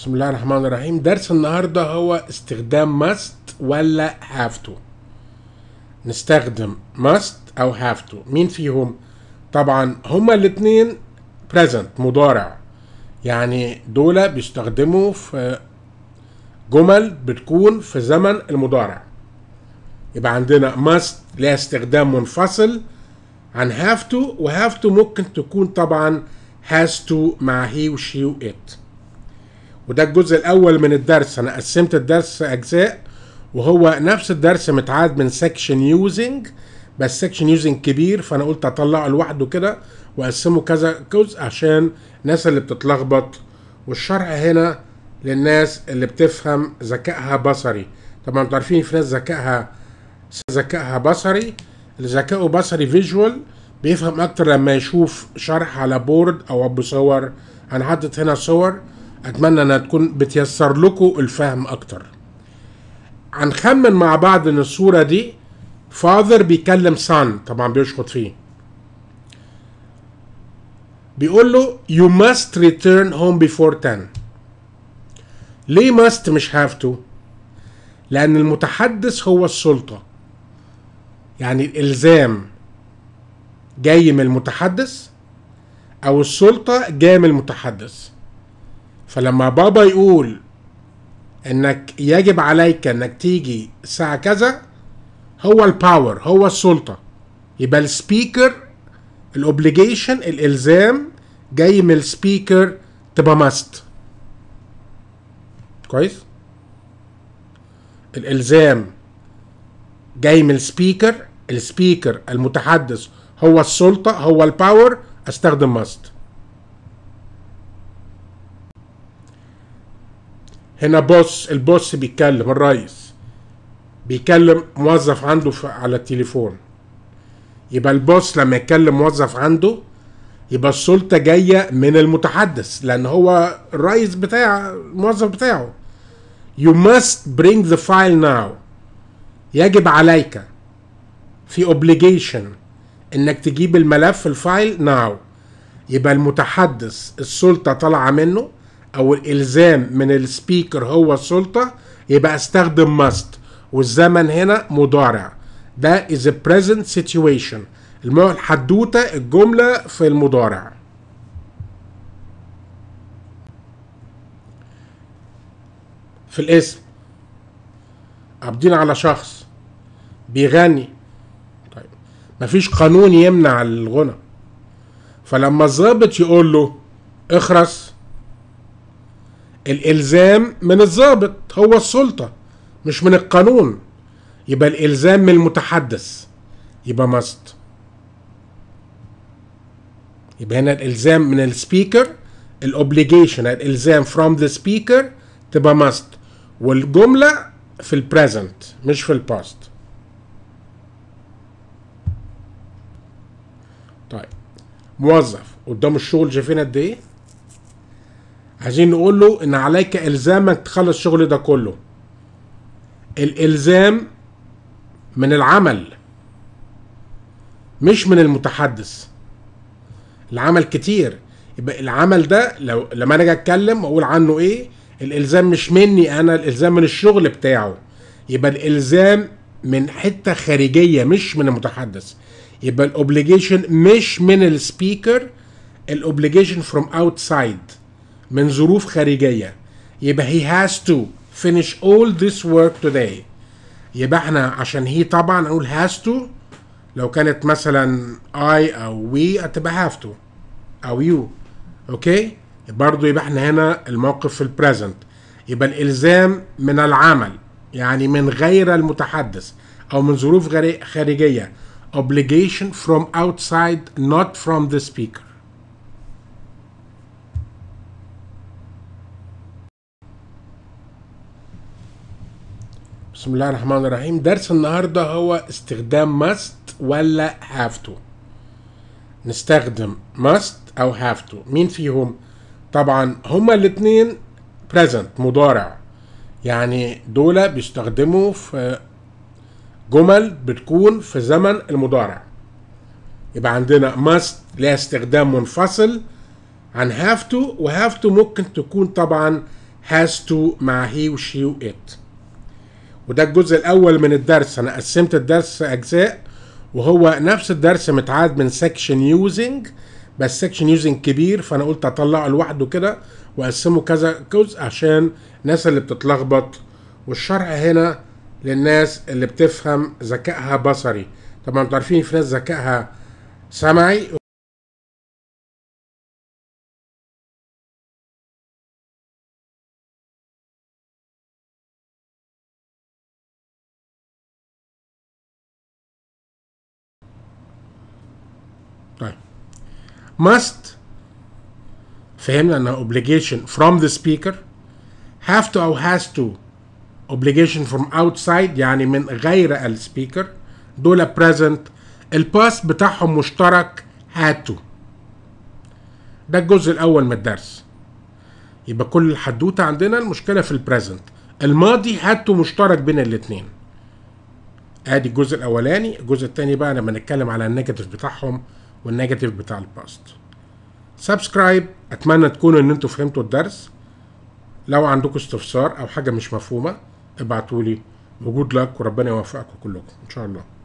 بسم الله الرحمن الرحيم درس النهاردة هو استخدام must ولا have to نستخدم must أو have to مين فيهم؟ طبعا هما الاتنين present مضارع يعني دول بيستخدموا في جمل بتكون في زمن المضارع يبقى عندنا must ليها استخدام منفصل عن have to و have to ممكن تكون طبعا has to مع he و she و it وده الجزء الاول من الدرس انا قسمت الدرس اجزاء وهو نفس الدرس متعاد من سكشن يوزنج بس سكشن يوزنج كبير فانا قلت اطلعه لوحده كده واقسمه كذا جزء عشان الناس اللي بتتلخبط والشرح هنا للناس اللي بتفهم ذكائها بصري طبعا انتوا عارفين في ناس ذكائها ذكائها بصري اللي ذكائه بصري فيجوال بيفهم اكتر لما يشوف شرح على بورد او بصور حطيت هنا صور اتمنى انها تكون بتيسر لكم الفهم اكتر هنخمن مع بعض ان الصورة دي فاذر بيكلم سان طبعا بيشخط فيه بيقول له you must return home before 10 ليه must مش have to لان المتحدث هو السلطة يعني الالزام جاي من المتحدث او السلطة جاي من المتحدث فلما بابا يقول انك يجب عليك انك تيجي الساعة كذا هو الباور هو السلطة يبقى السبيكر الاوبليجيشن الالزام جاي من السبيكر تبقى ماست كويس الالزام جاي من السبيكر السبيكر المتحدث هو السلطة هو الباور استخدم ماست هنا بوس البوس بيتكلم الرئيس بيكلم موظف عنده على التليفون يبقى البوس لما يكلم موظف عنده يبقى السلطه جايه من المتحدث لان هو الرئيس بتاع الموظف بتاعه You must bring the file now يجب عليك في obligation انك تجيب الملف الفايل now يبقى المتحدث السلطة طالعة منه او الالزام من السبيكر هو السلطه يبقى استخدم ماست والزمن هنا مضارع ده is a present situation الحدوته الجمله في المضارع في الاسم قابضين على شخص بيغني طيب مفيش قانون يمنع الغنى فلما الظابط يقول له اخرس الالزام من الضابط هو السلطه مش من القانون يبقى الالزام من المتحدث يبقى ماست يبقى هنا الالزام من السبيكر الاوبليجيشن يعني الالزام فروم ذا سبيكر تبقى ماست والجمله في البريزنت مش في الباست طيب موظف قدامه الشغل شايفين قد ايه عايزين نقول له ان عليك الزامك تخلص الشغل ده كله الالزام من العمل مش من المتحدث العمل كتير يبقى العمل ده لو لما انا اجي اتكلم اقول عنه ايه الالزام مش مني انا الالزام من الشغل بتاعه يبقى الالزام من حته خارجيه مش من المتحدث يبقى الاوبليجيشن مش من السبيكر الاوبليجيشن فروم اوتسايد من ظروف خارجيه يبقى he has to finish all this work today يبقى احنا عشان هي طبعا اقول has to لو كانت مثلا I او we هتبقى have to او you اوكي برضه يبقى احنا هنا الموقف في البريزنت يبقى الالزام من العمل يعني من غير المتحدث او من ظروف خارجيه obligation from outside not from the speaker بسم الله الرحمن الرحيم درس النهاردة هو استخدام must ولا have to نستخدم must أو have to مين فيهم؟ طبعا هما الاتنين present مضارع يعني دول بيستخدموا في جمل بتكون في زمن المضارع يبقى عندنا must ليها استخدام منفصل عن have to و have to ممكن تكون طبعا has to مع he و she و it وده الجزء الاول من الدرس انا قسمت الدرس اجزاء وهو نفس الدرس متعاد من سكشن يوزنج بس سكشن يوزنج كبير فانا قلت اطلعه لوحده كده واقسمه كذا جزء عشان الناس اللي بتتلخبط والشرح هنا للناس اللي بتفهم ذكائها بصري طبعا انتوا عارفين في ناس ذكائها سمعي طيب must فهمنا انها obligation from the speaker have to او has to obligation from outside يعني من غير السبيكر دول present الباس بتاعهم مشترك had to ده الجزء الاول من الدرس يبقى كل الحدوته عندنا المشكله في البريزنت الماضي had to مشترك بين الاثنين ادي الجزء الاولاني الجزء الثاني بقى لما نتكلم على النيجاتيف بتاعهم والنيجاتيف بتاع الباست سبسكرايب اتمنى تكونوا ان انتوا فهمتوا الدرس لو عندكم استفسار او حاجه مش مفهومه ابعتولي وجود لك وربنا يوفقكم كلكم ان شاء الله